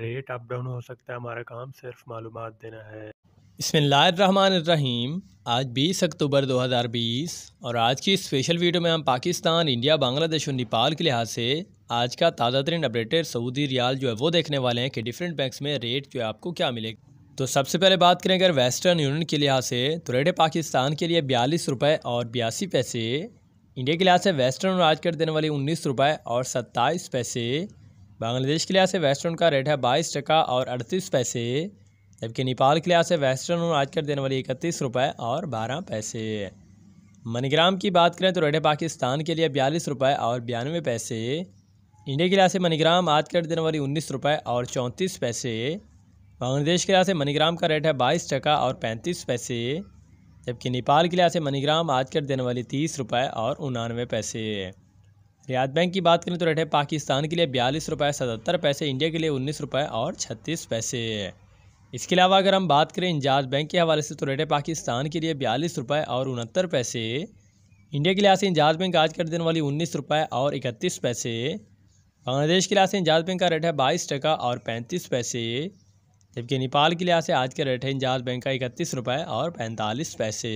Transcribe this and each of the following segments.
rate up down हो सकता है हमारा काम सिर्फ मालूम देना है रहीम आज 20 अक्टूबर 2020 और आज की स्पेशल वीडियो में हम पाकिस्तान इंडिया बांग्लादेश और नेपाल के लिहाज से आज का ताज़ा तरीन अपडेटेड सऊदी रियाल जो है वो देखने वाले हैं कि डिफरेंट बैंक्स में रेट जो है आपको क्या मिलेगा तो सबसे पहले बात करें अगर वेस्टर्न यूनियन के लिहाज से तो रेट पाकिस्तान के लिए बयालीस रुपये और बयासी पैसे इंडिया के लिहाज से वेस्टर्न आज कर देने वाले उन्नीस रुपये और सत्ताईस पैसे बांग्लादेश के लिहाज से वेस्टर्न का रेट है बाईस टका और अड़तीस पैसे जबकि नेपाल के लिहाज से वेस्टर्न उन्होंने आज कर देने वाली इकतीस रुपये और बारह पैसे मनीग्राम की बात करें तो रेट है पाकिस्तान के लिए बयालीस रुपये और बयानवे पैसे इंडिया के लिहाज से मनीग्राम आज कर देने वाली उन्नीस रुपये और चौंतीस पैसे बांग्लादेश के लिहाज से मनीग्राम का रेट है बाईस टका और पैंतीस पैसे जबकि नेपाल के लिहाज से मनीग्राम आज कर देने वाली तीस रुपये और उनानवे पैसे रियाद बैंक की बात करें तो रेट है पाकिस्तान के लिए बयालीस रुपये सतहत्तर पैसे इंडिया के लिए उन्नीस रुपये और छत्तीस पैसे इसके अलावा अगर हम बात करें इंजाज बैंक के हवाले से तो रेट है पाकिस्तान के लिए बयालीस रुपये और उनहत्तर पैसे इंडिया के लिहाज से इंजाज बैंक आज कर देने वाली उन्नीस रुपये और इकतीस पैसे बांग्लादेश के लिहाज से इंजाज बैंक का रेट है बाईस टका और पैंतीस पैसे जबकि नेपाल के लिहाज से आज का रेट है इंजाज बैंक का इकतीस रुपये और पैंतालीस पैसे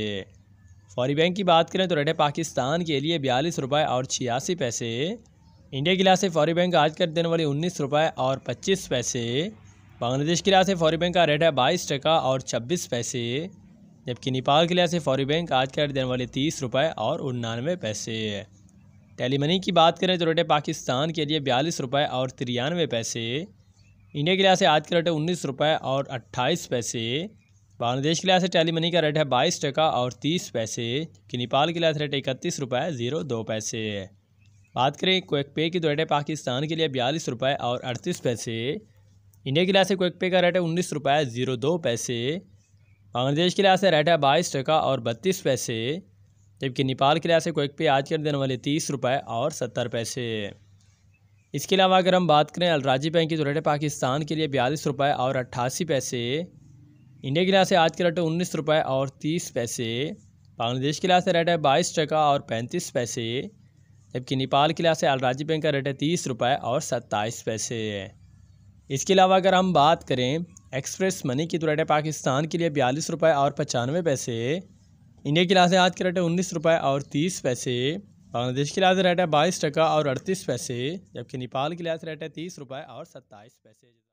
फौरी बैंक की बात करें तो रेट है पाकिस्तान के लिए बयालीस रुपये और छियासी पैसे इंडिया के लिहाज से फौरी बैंक आज कर देने वाली उन्नीस रुपये और पच्चीस पैसे बांग्लादेश के लिहाज से फौरी बैंक का रेट है बाईस टका और छब्बीस पैसे जबकि नेपाल के लिहाज से फौरी बैंक आज कर देने वाले तीस रुपये और उन्नानवे पैसे टेली मनी की बात करें तो रेट है पाकिस्तान के लिए बयालीस रुपये और तिरानवे पैसे इंडिया के लिहाज से आज का रेट है उन्नीस रुपये और अट्ठाईस पैसे बांग्लादेश के लिहाज से टैली मनी का रेट है बाईस टका और तीस पैसे कि नेपाल के लिहाज आज रेट इकतीस रुपये ज़ीरो दो पैसे बात करें क्विक पे की तो रेट है पाकिस्तान के लिए बयालीस रुपये और अड़तीस पैसे इंडिया के लिहाज से क्विक पे का रेट है उन्नीस रुपये ज़ीरो दो पैसे बांग्लादेश के लिहाज से रेट है बाईस टका और बत्तीस पैसे जबकि नेपाल के लिहाज से क्विक पे आज के देने वाले तीस रुपये और सत्तर पैसे इसके अलावा अगर हम बात करें अलराजी बैंक की तो रेट है पाकिस्तान के लिए बयालीस रुपये और अट्ठासी पैसे इंडिया के लिहाज से आज का रेट है उन्नीस रुपये और तीस पैसे बांग्लादेश के लिहाज से रेट है बाईस टका और पैंतीस पैसे जबकि नेपाल के लिहाज से अलराजी बैंक का रेट है तीस रुपये और सत्ताईस पैसे है इसके अलावा अगर हम बात करें एक्सप्रेस मनी की तो रेट है पाकिस्तान के लिए बयालीस रुपये और पचानवे पैसे इंडिया के लिहाज से आज का रेट है उन्नीस रुपये और तीस पैसे बांग्लादेश के लिहाज से रेट है बाईस टका और अड़तीस पैसे जबकि नेपाल के लिहाज से रेट है तीस रुपये और सत्ताईस पैसे